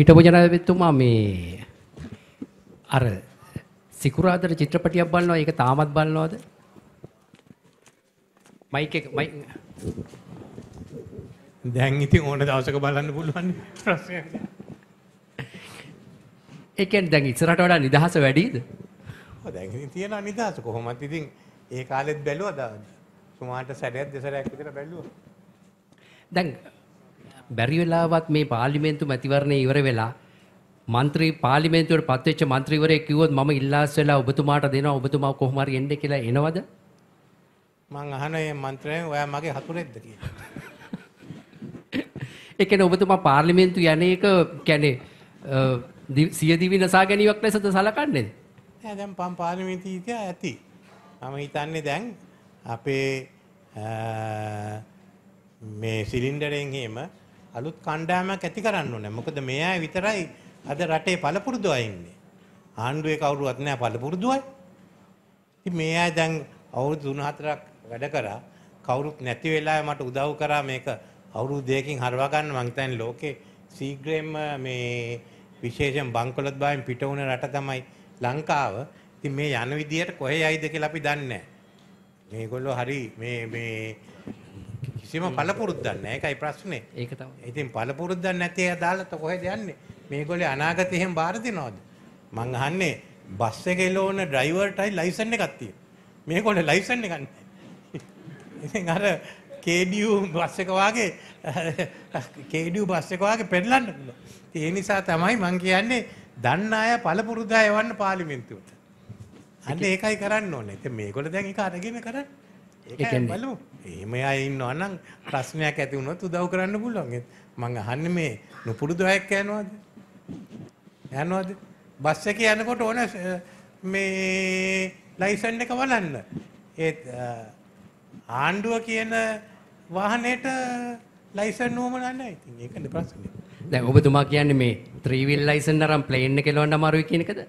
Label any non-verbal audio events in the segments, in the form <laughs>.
හිටපු ජනාධිපතිතුමා මේ අර සිකුරාදර චිත්‍රපටියක් බලනවා ඒක තාමත් බලනවද? මයික් එක මයික් දැන් ඉතින් ඕන දවසක බලන්න පුළුවන් ප්‍රශ්නයක්. ඒ කියන්නේ දැන් ඉස්සරහට වඩා නිදහස වැඩිද? ඔව් දැන් ඉතින් තියෙන නිදහස කොහොමත් ඉතින් ඒ කාලෙත් බැලුවද? සුමාන්ට සැරයක් දෙසරයක් විතර බැලුවා. දැන් බැරි වෙලාවත් මේ පාර්ලිමේන්තු මැතිවරණය ඉවර වෙලා മന്ത്രി පාර්ලිමේන්තුවට පත්වෙච්ච മന്ത്രിවරයෙක් කිව්වොත් මම ඉල්ලාස් වෙලා ඔබතුමාට දෙනවා ඔබතුමා කොහොම හරි එන්න කියලා එනවද? මං අහන මේ മന്ത്രിයෙන් ඔයා මගේ හතුරෙක්ද කියලා. <laughs> ඒ කියන්නේ ඔබතුමා පාර්ලිමේන්තු යන්නේ එක කියන්නේ සිය දිවි නසා ගැනීමක් ලෙසද සලකන්නේ? නෑ දැන් පම් පාර්ලිමේන්තු ඉතිහා ඇති. මම හිතන්නේ දැන් අපේ මේ සිලින්ඩරෙන් එහෙම අලුත් කණ්ඩායමක් ඇති කරන්න ඕනේ. මොකද මේ අය විතරයි අද රටේ පළපුරුදු අය ඉන්නේ. ආණ්ඩුවේ කවුරුවත් නැහැ පළපුරුදු අය. ඉතින් මේ අය දැන් අවුරුදු 3-4ක් වැඩ කරා. කවුරුත් නැති වෙලාවේ මට උදව් කරා මේක අවුරුදු දෙකකින් හරවා ගන්න මං හිතන්නේ ලෝකේ සීග්‍රයෙන්ම මේ විශේෂයෙන් බංකොලොත් බායෙන් පිට වුණ රට තමයි ලංකාව. ඉතින් මේ යන විදියට කොහේ යයිද කියලා අපි දන්නේ නැහැ. මේගොල්ලෝ හරි මේ මේ කිසිම පළපුරුද්දක් නැහැ. ඒකයි ප්‍රශ්නේ. ඒක තමයි. ඉතින් පළපුරුද්දක් නැති අය දාලා તો කොහෙද යන්නේ? මේගොල්ලෝ අනාගතේ එහෙම බාර දෙනවද? මං අහන්නේ බස් එකේ ලෝන ඩ්‍රයිවර්ටයි ලයිසන් එකක් තියෙන. මේගොල්ලෝ ලයිසන් එකක් නැහැ. ඉතින් අර KDU බස් එක වාගේ KDU බස් එක වාගේ පෙරලන්න පුළුවන්. ඉතින් ඒ නිසා තමයි මං කියන්නේ දන්න අය පළපුරුදා යවන්න පාර්ලිමේන්තුවට. අන්න ඒකයි කරන්න ඕනේ. ඉතින් මේගොල්ලෝ දැන් ඒක අරගෙන කරන්නේ. බලමු. එහෙම අය ඉන්නවා නම් ප්‍රශ්නයක් ඇති වුණොත් උදව් කරන්න පුළුවන්. මං අහන්නේ මේ නුපුරුදු අයෙක් යනවාද? යනවාද? බස් එකේ යනකොට ඕන මේ ලයිසන් එක බලන්න. ඒත් ආණ්ඩුව කියන වාහනයට ලයිසන් නෝමන නැහැ. ඉතින් ඒකනේ ප්‍රශ්නේ. දැන් ඔබතුමා කියන්නේ මේ 3 wheel ලයිසන් අරන් ප්ලේන් එක එලවන්න අමාරුයි කියන එකද?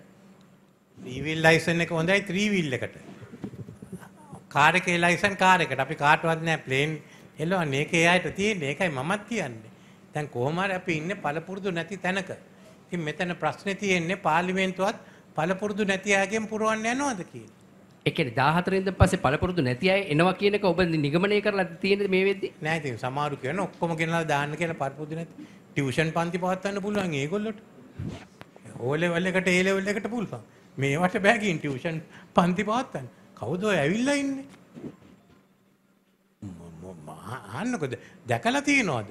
3 wheel ලයිසන් එක හොඳයි 3 wheel එකට. කාර් එකේ ලයිසන් කාර් එකට අපි කාටවත් නෑ ප්ලේන් එළවන්න ඒක ඒ අයට තියෙන ඒකයි මමත් කියන්නේ. දැන් කොහොම හරි අපි ඉන්නේ පළපුරුදු නැති තැනක. ඉතින් මෙතන ප්‍රශ්නේ තියෙන්නේ පාර්ලිමේන්තුවත් පළපුරුදු නැති අයගෙන් පුරවන්න යනවද කියලා. ඒ කියන්නේ 14 ඉඳන් පස්සේ පළපුරුදු නැති අය එනවා කියන එක ඔබ නිගමනය කරලා තියෙන්නේ මේ වෙද්දි? නෑ ඉතින් සමහරු කියන ඔක්කොම ගෙනලා දාන්න කියලා පළපුරුදු නැති. ටියුෂන් පන්ති පවත්වන්න පුළුවන් ඒගොල්ලොට. ඕ ලෙවල් එකට ඒ ලෙවල් එකට පුළුවන්. මේවට බෑ ගින් ටියුෂන් පන්ති පවත්වන්න. කවුද ඇවිල්ලා ඉන්නේ? අහන්නකොද දැකලා තියනවද?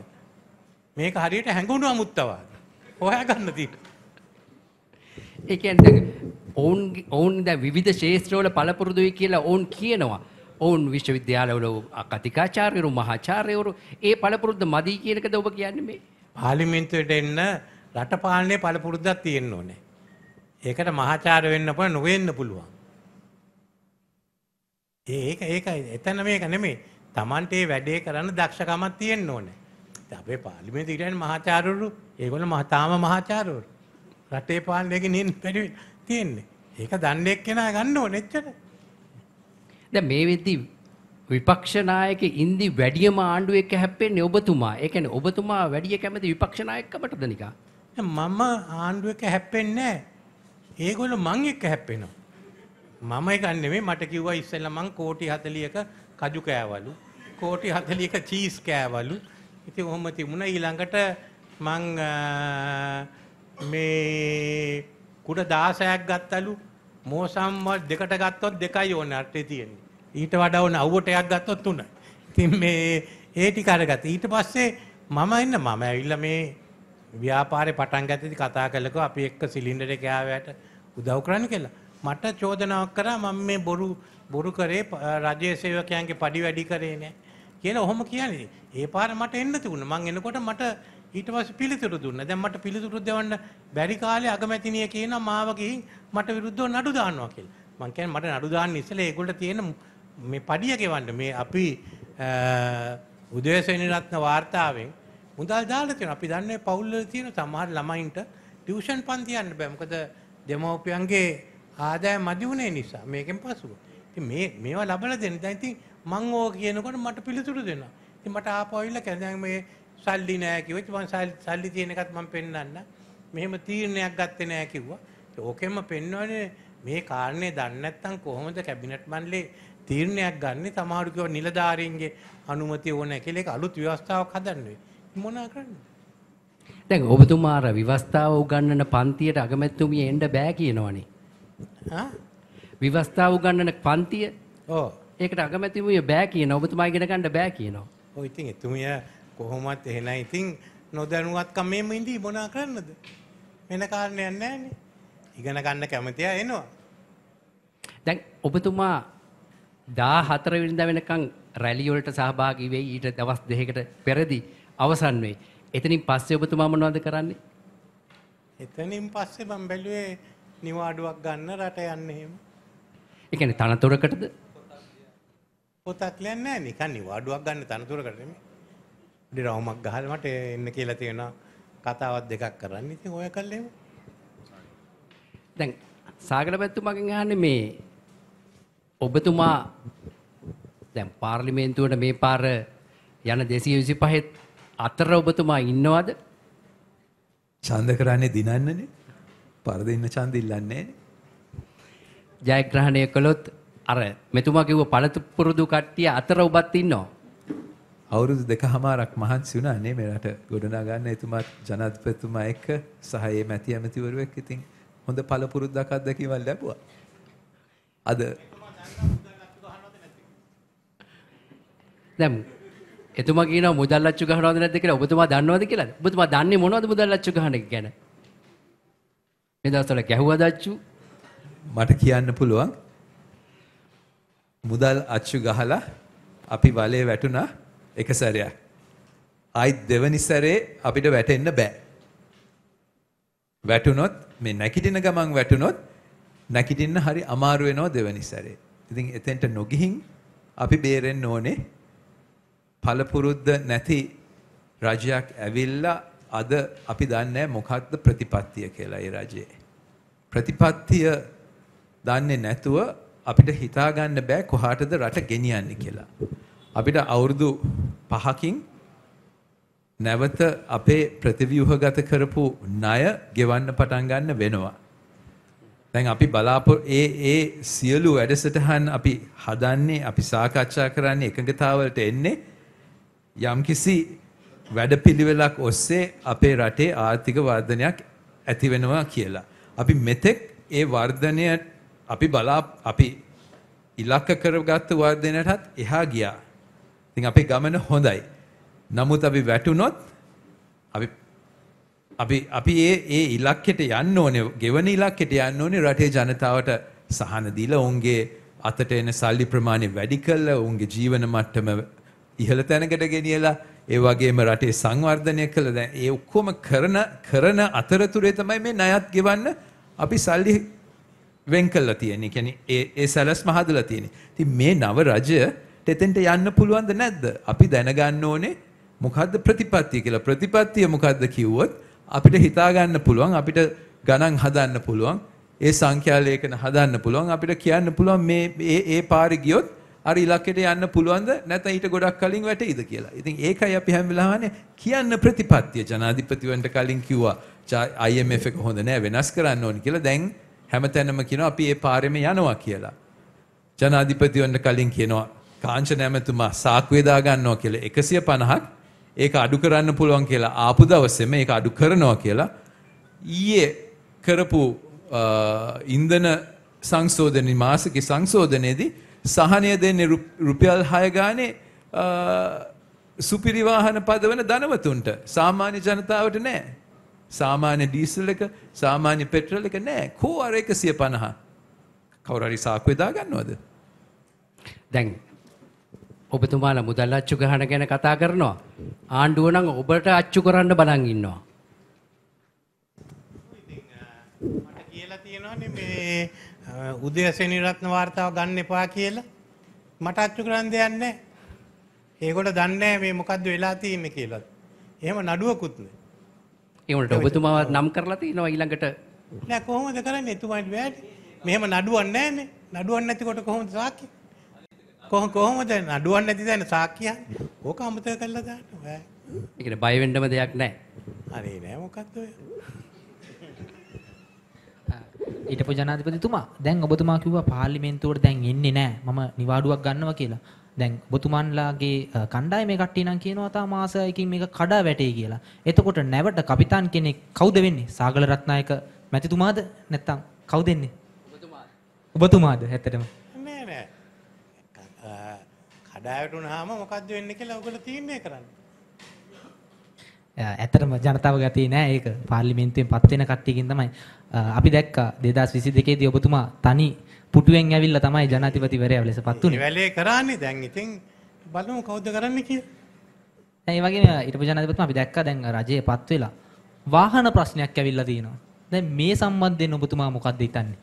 මේක හරියට හැඟුණු අමුත්තවාද? හොයාගන්න තියෙනවා. ඒ කියන්නේ ඔවුන් ඔවුන් දැන් විවිධ ශාස්ත්‍රවල පළපුරුදුයි කියලා ඔවුන් කියනවා. ඔවුන් විශ්වවිද්‍යාලවල කතිකාචාර්යවරු මහාචාර්යවරු ඒ පළපුරුද්ද මදි කියන එකද ඔබ කියන්නේ මේ? පාර්ලිමේන්තුවට එන්න රට පාලනයේ පළපුරුද්දක් තියෙන්න ඕනේ. ඒකට මහාචාර්ය වෙන්න පුළුවන්. නොවෙන්න පුළුවන්. ඒක ඒක එතන මේක නෙමෙයි. Tamante වැඩේ කරන්න දක්ෂකමක් තියෙන්න ඕනේ. අපේ පාර්ලිමේන්තු ඉරන් මහාචාර්යවරු ඒගොල්ලෝ මහතාම මහාචාර්යවරු. රටේ පාලනයකින් ඉන්න බැරි තියෙන්නේ. ඒක දන්නේ එක්කෙනා ගන්න ඕනේ එච්චර. දැන් මේ වෙද්දී විපක්ෂ නායක ඉන්දි වැඩියම ආණ්ඩුවෙක් හැප්පෙන්නේ ඔබතුමා. ඒ කියන්නේ ඔබතුමා වැඩි කැමති විපක්ෂ නායකකමටද නිකා? මම ආණ්ඩුවක හැප්පෙන්නේ නැහැ. ඒගොල්ලෝ මං එක්ක හැප්පෙනවා. මම එකක් නෙමෙයි මට කිව්වා ඉස්සෙල්ලා මං කෝටි 40ක කජු කෑවලු කෝටි 40ක චීස් කෑවලු ඉතින් ඔහොම තිබුණා ඊළඟට මං මේ කුඩ 16ක් ගත්තලු මෝසම් දෙකට ගත්තොත් දෙකයි ඕන අටේ තියෙන්නේ ඊට වඩා ඕන අවුවට එකක් ගත්තොත් තුනයි ඉතින් මේ ඒ ටික අරගත්තා ඊට පස්සේ මම එන්න මම ඇවිල්ලා මේ ව්‍යාපාරේ පටන් ගත්තදී කතා කළකෝ අපි එක්ක සිලින්ඩරේ කෑවට උදව් කරන්න කියලා මට චෝදනාවක් කරා මම මේ බොරු බොරු කරේ රජයේ සේවකයන්ගේ පඩි වැඩි කරේ නෑ කියලා ඔහොම කියන්නේ. ඒ පාර මට එන්න තිබුණා. මං එනකොට මට ඊට පස්සේ පිළිතුරු දුන්නා. දැන් මට පිළිතුරු දෙවන්න බැරි කාලේ අගමැතිනිය කියන මාව ගිහින් මට විරුද්ධව නඩු දානවා කියලා. මං කියන්නේ මට නඩු දාන්න ඉස්සෙල්ලා ඒගොල්ලෝ තියෙන මේ පඩිය ගෙවන්න මේ අපි උදේසෙනි රත්න වාර්තාවෙන් මුදල් දාලා තියෙනවා. අපි දන්නේ පවුල් වල තියෙන සමහර ළමයින්ට ටියුෂන් පන්ති යන්න බෑ. මොකද දෙමව්පියන්ගේ ආදාය මදි වුණේ නිසා මේකෙන් පසුව. ඉතින් මේ මේවා ලබලා දෙන්න. දැන් ඉතින් මං ඕක කියනකොට මට පිළිතුරු දෙනවා. ඉතින් මට ආපහුවිල්ලා කියන දැන් මේ සල්ලි නෑ කිව්වොත් මං සල්ලි තියෙන එකත් මං පෙන්වන්න. මෙහෙම තීරණයක් ගත්තේ නෑ කිව්වා. ඕකෙම පෙන්වන්නේ මේ කාරණේ දන්නේ නැත්නම් කොහොමද කැබිනට් මණ්ඩලේ තීරණයක් ගන්න සමහරු කියව නිලධාරීන්ගේ අනුමතිය ඕනේ කියලා ඒක අලුත් ව්‍යවස්ථාවක් හදන්නේ. මොනවා කරන්නේ? දැන් ඔබතුමා අර විවස්ථාව උගන්වන පන්තියට අගමැතිතුමිය එන්න බෑ කියනවනේ. විවස්ථාව උගන්නන පන්තිය oh. ඒකට අගමැතිමිය බෑ කියන ඔබතුමා ඉගෙන ගන්න බෑ කියනවා. ඔව් ඉතින් එතුමිය කොහොමත් එහෙනම් ඉතින් නොදැනුවත්කමෙම ඉඳී මොනා කරන්නද? වෙන කාරණයක් නැහැනේ. ඉගෙන ගන්න කැමතිය එනවා. දැන් ඔබතුමා 14 වෙනිදා වෙනකන් රැලි වලට සහභාගී වෙයි ඊට දවස් දෙකකට පෙරදී අවසන් වෙයි. එතනින් පස්සේ ඔබතුමා මොනවද කරන්නේ? එතනින් පස්සේ මම බැලුවේ නිවාඩුවක් ගන්න රට යන්න එහෙම. ඒ කියන්නේ තනතුරකටද? පොතක් ලියන්නේ නැහැ නිකන් නිවාඩුවක් ගන්න තනතුරකට නෙමෙයි. ඉතින් රවුමක් ගහලා මට එන්න කියලා තියෙනවා කතාවක් දෙකක් කරන්න. ඉතින් ඔය කල් එහෙම. දැන් සාගර පැතුමගෙන් අහන්නේ මේ ඔබතුමා දැන් පාර්ලිමේන්තුවට මේ පාර යන 225 අතර ඔබතුමා ඉන්නවද? ඡන්ද කරන්නේ දිනන්නනේ. පරද ඉන්න ඡන්ද ඉල්ලන්නේ ජයග්‍රහණය කළොත් අර මෙතුමා කිව්ව පළතුරු කට්ටිය අතර ඔබත් ඉන්නවා. අවුරුදු දෙකමාරක් මහන්සි වුණා නේ මේ රට ගොඩනගා ගන්න එතුමාත් ජනාධිපතිතුමා එක්ක සහ ඒ මැති ඇමතිවරුෙක් ඉතින් හොඳ පළපුරුද්දක් අත්දැකීමක් ලැබුවා. අද දැන් එතුමා කියනවා මුදල් අච්චු ගහනවද නැද්ද කියලා ඔබතුමා දන්නවද කියලා? ඔබතුමා දන්නේ මොනවද මුදල් අච්චු ගහන එක ගැන? මේ දවස්වල ගැහුවා දච්චු මට කියන්න පුළුවන් මුදල් අච්චු ගහලා අපි වලේ වැටුණා එක සැරයක්. ආයිත් දෙවනි සැරේ අපිට වැටෙන්න බෑ. වැටුනොත් මේ නැකිටින ගමන් වැටුනොත් නැකිටින්න හරි අමාරු වෙනවා දෙවනි සැරේ. ඉතින් එතෙන්ට නොගිහින් අපි බේරෙන්න ඕනේ. පළපුරුද්ද නැති රජයක් ඇවිල්ලා අද අපි දන්නේ මොකක්ද ප්‍රතිපත්තිය කියලා ඒ රජයේ. ප්‍රතිපත්තිය දන්නේ නැතුව අපිට හිතා ගන්න බෑ කොහාටද රට ගෙනියන්නේ කියලා. අපිට අවුරුදු 5කින් නැවත අපේ ප්‍රතිව්‍යුහගත කරපු ණය ගෙවන්න පටන් ගන්න වෙනවා. දැන් අපි බලාපො ඒ ඒ සියලු වැඩසටහන් අපි හදන්නේ අපි සාකච්ඡා කරන්නේ එකඟතාවලට එන්නේ යම්කිසි වැඩපිළිවෙලක් ඔස්සේ අපේ රටේ ආර්ථික වර්ධනයක් ඇති වෙනවා කියලා. අපි මෙතෙක් ඒ වර්ධනය අපි බලා අපි ඉලක්ක කරගත්ත වර්ධනයටත් එහා ගියා. ඉතින් අපේ ගමන හොඳයි. නමුත් අපි වැටුනොත් අපි අපි අපි ඒ ඒ ඉලක්කයට යන්න ඕනේ, ගෙවන ඉලක්කයට යන්න ඕනේ රටේ ජනතාවට සහන දීලා ඔවුන්ගේ අතට එන සල්ලි ප්‍රමාණය වැඩි කරලා ඔවුන්ගේ ජීවන මට්ටම ඉහළ තැනකට ගෙනියලා ඒ වගේම රටේ සංවර්ධනය කළ දැන් ඒ ඔක්කොම කරන කරන අතරතුරේ තමයි මේ ණයත් ගෙවන්න අපි සල්ලි වෙන් කළා තියෙන්නේ. කියන්නේ ඒ ඒ සැලැස්ම හදලා තියෙන්නේ. ඉතින් මේ නව රජයට එතෙන්ට යන්න පුළුවන්ද නැද්ද? අපි දැනගන්න ඕනේ මොකද්ද ප්‍රතිපත්තිය කියලා. ප්‍රතිපත්තිය මොකද්ද කිව්වොත් අපිට හිතා ගන්න පුළුවන් අපිට ගණන් හදන්න පුළුවන් ඒ සංඛ්‍යාලේඛන හදන්න පුළුවන් අපිට කියන්න පුළුවන් මේ ඒ පාරි ගියොත් අර ඉලක්කයට යන්න පුළුවන්ද නැත්නම් ඊට ගොඩක් කලින් වැටෙයිද කියලා. ඉතින් ඒකයි අපි හැම වෙලාවම කියන්න ප්‍රතිපත්තිය ජනාධිපතිවන්ට කලින් කිව්වා IMF එක හොඳ නෑ වෙනස් කරන්න ඕන කියලා. දැන් හැමතැනම කියනවා අපි ඒ පාරෙම යනවා කියලා. ජනාධිපතිවන්ට කලින් කියනවා කාංචන ඇමතුමා සාක්කුවේ දා ගන්නවා කියලා 150ක් ඒක අඩු කරන්න පුළුවන් කියලා ආපු දවසේම ඒක අඩු කරනවා කියලා ඊයේ කරපු ඉන්ධන සංශෝධන මාසික සංශෝධනයේදී සහනය දෙන්නේ රුපියල් 6 ගානේ සුපිරි වාහන පදවන ධනවතුන්ට සාමාන්‍ය ජනතාවට නෑ. සාමාන්‍ය ඩීසල් එක සාමාන්‍ය පෙට්‍රල් එක නෑ. කෝ අර 150. කවුරු හරි සාක්කුවේ දාගන්නවද? දැන් ඔබතුමාලා මුදල් අච්චු ගහන ගැන කතා කරනවා. ආණ්ඩුව නම් ඔබට අච්චු කරන්න බලන් ඉන්නවා. මට කියලා තියෙනවානේ මේ උදයසෙනි රත්න වාර්තාව ගන්න එපා කියලා මට අච්චු ග්‍රන්ථයක් නැහැ. ඒගොල්ලෝ දන්නේ නැහැ මේ මොකද්ද වෙලා තියෙන්නේ කියලා. එහෙම නඩුවකුත් නැහැ. ඒ උන්ට ඔබතුමාවත් නම් කරලා තිනවා ඊළඟට නෑ කොහොමද කරන්නේ එතුමාට බෑනේ. මෙහෙම නඩුවක් නැහැනේ. නඩුවක් නැතිකොට කොහොමද සාක්ෂි? කොහොම කොහොමද නඩුවක් නැති දැන සාක්කිය? ඕක අමතක කරලා දාන්න. ඒ කියන්නේ බය වෙන්නම දෙයක් නැහැ. හරි නෑ මොකද්ද ඔය? හිටපු ජනාධිපතිතුමා දැන් ඔබතුමා කිව්වා පාර්ලිමේන්තුවට දැන් එන්නේ නැහැ මම නිවාඩුවක් ගන්නවා කියලා. දැන් ඔබතුමන්ලාගේ කණ්ඩායමේ කට්ටිය නම් කියනවා තා මාසයකින් මේක කඩා වැටේ කියලා. එතකොට නැවට කපිතාන් කෙනෙක් කවුද වෙන්නේ? සාගල රත්නායක මැතිතුමාද නැත්නම් කවුද එන්නේ? ඔබතුමාද ඇත්තටම? නෑ නෑ. කඩා වැටුනහම මොකද්ද වෙන්නේ කියලා ඔයගොල්ලෝ තීරණය කරන්න. ඇතරම ජනතාව ගතේ නෑ ඒක පාර්ලිමේන්තුවෙන් පත්වෙන කට්ටියකින් තමයි අපි දැක්කා 2022 දී ඔබතුමා තනි පුටුවෙන් ඇවිල්ලා තමයි ජනාධිපතිවරයා ලෙස පත් වුණේ. වැලේ කරන්නේ දැන් ඉතින් බලමු කවුද කරන්නේ කියලා. දැන් ඒ වගේම ඊටපු ජනාධිපතිතුමා අපි දැක්කා දැන් රජයේ පත් වෙලා වාහන ප්‍රශ්නයක් ඇවිල්ලා තියෙනවා. දැන් මේ සම්බන්ධයෙන් ඔබතුමා මොකක්ද හිතන්නේ?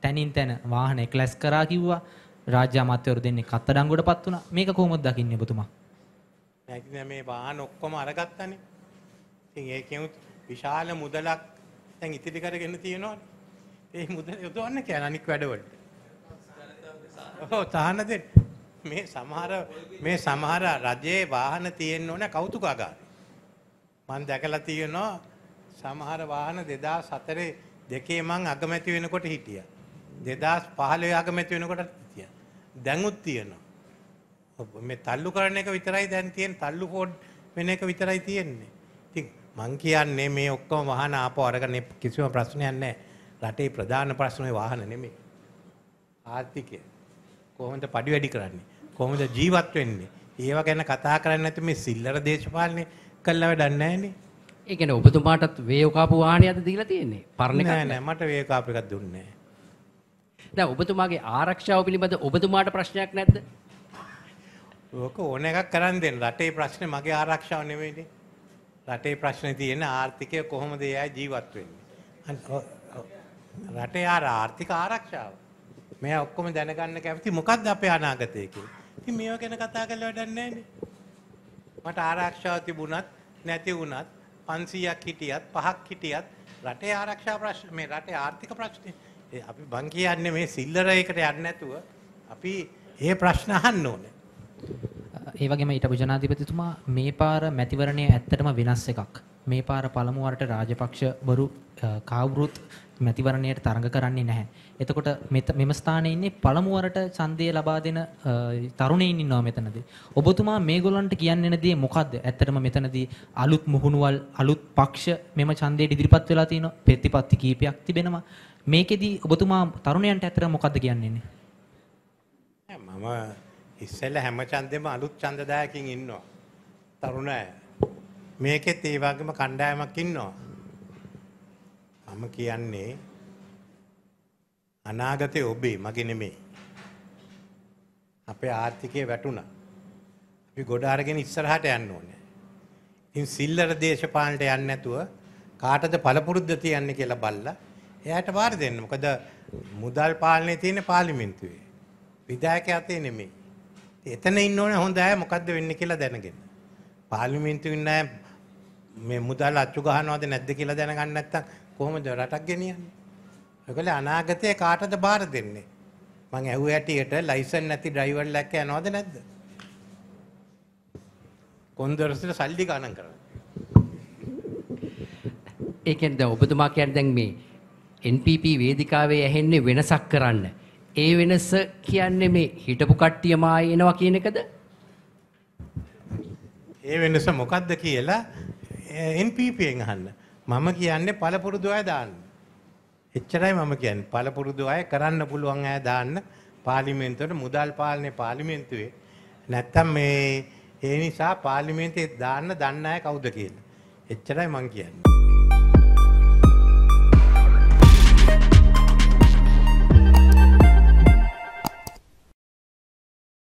තනින් තන වාහන ක්ලැස් කරා කිව්වා රාජ්‍ය අමාත්‍යවරු දෙන්නේ කත්තඩංගුවටපත් වුණා. මේක කොහොමද දකින්නේ ඔබතුමා? මේ වාහන ඔක්කොම අරගත්තනේ. ඉතින් ඒකෙන් විශාල මුදලක් දැන් ඉතිරි කරගෙන තියෙනවා. ඒ මුදල යොදවන්න කියන අනික් වැඩවලට. ඔව් තහන දෙන්න. මේ සමහර මේ සමහර රජයේ වාහන තියෙන්න ඕන කෞතුකාගාරය. මම දැකලා තියෙනවා සමහර වාහන 2004 දෙකේ මං අගමැති වෙනකොට හිටියා. 2015 අගමැති වෙනකොට හිටියා. දැනුත් තියෙනවා. මේ තල්ලු කරන එක විතරයි දැන් තියෙන තල්ලු කෝඩ් වෙන එක විතරයි තියෙන්නේ. මං කියන්නේ මේ ඔක්කොම වාහන ආපෝ අරගෙන කිසිම ප්‍රශ්නයක් නැහැ. රටේ ප්‍රධාන ප්‍රශ්නේ වාහන නෙමෙයි. ආර්ථිකය. කොහොමද පඩි වැඩි කරන්නේ? කොහොමද ජීවත් වෙන්නේ? ඒව ගැන කතා කරන්නේ නැති මේ සිල්ලර දේශපාලනේ කළා වැඩක් නැහැනේ. ඒ කියන්නේ ඔබතුමාටත් වේව කාපු වාහනයක්ද දීලා තියෙන්නේ? පරණ එකක් නෑ නෑ මට වේව කාපු එකක් දුන්නේ නෑ. දැන් ඔබතුමාගේ ආරක්ෂාව පිළිබඳ ඔබතුමාට ප්‍රශ්නයක් නැද්ද? ඕක ඕන එකක් කරන් දෙන්න. රටේ ප්‍රශ්නේ මගේ ආරක්ෂාව නෙමෙයිනේ. රටේ ප්‍රශ්නේ තියෙන ආර්ථිකය කොහොමද එයා ජීවත් වෙන්නේ? රටේ ආර ආර්ථික ආරක්ෂාව. මෙයා ඔක්කොම දැනගන්න කැමති මොකද්ද අපේ අනාගතය කියලා. ඉතින් මේව ගැන කතා කරලා වැඩක් නැහැ මට ආරක්ෂාව තිබුණත් නැති වුණත් 500ක් හිටියත් පහක් හිටියත් රටේ ආරක්ෂා ප්‍රශ්න මේ රටේ ආර්ථික ප්‍රශ්නේ අපි බං කියන්නේ මේ සිල්ලරයකට යන්නේ නැතුව අපි ඒ ප්‍රශ්න අහන්න ඕනේ. ඒ වගේම ඊට ජනාධිපතිතුමා මේ පාර මැතිවරණය ඇත්තටම වෙනස් එකක්. මේ පාර පළමු වරට රාජපක්ෂ බරු කවුරුත් මැතිවරණයට තරඟ කරන්නේ නැහැ. එතකොට මෙම ස්ථානයේ ඉන්නේ පළමු වරට ඡන්දය ලබා දෙන තරුණයින් ඉන්නවා මෙතනදී. ඔබතුමා මේගොල්ලන්ට කියන්නේ නැදී මොකද්ද? ඇත්තටම මෙතනදී අලුත් මුහුණුවල් අලුත් පක්ෂ මෙම ඡන්දයට ඉදිරිපත් වෙලා තියෙනවා. ප්‍රතිපත්ති කීපයක් තිබෙනවා. මේකෙදී ඔබතුමා තරුණයන්ට ඇත්තට මොකද්ද කියන්නේ? මම ඉස්සෙල්ල හැම ඡන්දෙම අලුත් ඡන්දදායකින් ඉන්නවා. තරුණ අය. මේකෙත් ඒ වගේම කණ්ඩායමක් ඉන්නවා. මම කියන්නේ අනාගතේ ඔබේ මගේ නෙමෙයි. අපේ ආර්ථිකය වැටුණා. අපි ගොඩ අරගෙන ඉස්සරහට යන්න ඕනේ. ඉතින් සිල්ලර දේශපාලනට යන්නේ නැතුව කාටද පළපුරුද්ද තියන්නේ කියලා බලලා එයාට වාර දෙන්න. මොකද මුදල් පාලනේ තියෙන්නේ පාර්ලිමේන්තුවේ. විධායකයා තේ නෙමෙයි. එතන ඉන්න ඕනේ හොඳ අය මොකද්ද වෙන්නේ කියලා දැනගෙන. පාර්ලිමේන්තුවේ ඉන්න අය මේ මුදල් අච්චු ගහනවද නැද්ද කියලා දැනගන්න නැත්තම් කොහොමද රටක් ගෙනියන්නේ? ඒකල අනාගතේ කාටද බාර දෙන්නේ? මං ඇහුව හැටියට ලයිසන් නැති ඩ්‍රයිවර් ලැක්ක යනවද නැද්ද? කොන්දරසට සල්ලි ගණන් කරනවා. ඒකෙන් දැන් ඔබතුමා කියන්නේ දැන් මේ NPP වේදිකාවේ ඇහෙන්නේ වෙනසක් කරන්න. ඒ වෙනස කියන්නේ මේ හිටපු කට්ටියම එනවා කියන එකද? ඒ වෙනස මොකද්ද කියලා NPP-ෙන් අහන්න. මම කියන්නේ පළපුරුදු අය දාන්න. එච්චරයි මම කියන්නේ. පළපුරුදු අය කරන්න පුළුවන් අය දාන්න පාර්ලිමේන්තුවට මුදල් පාලනේ පාර්ලිමේන්තුවේ. නැත්තම් මේ ඒ නිසා පාර්ලිමේන්තුවේ දාන්න දන්න අය කවුද කියලා. එච්චරයි මම කියන්නේ.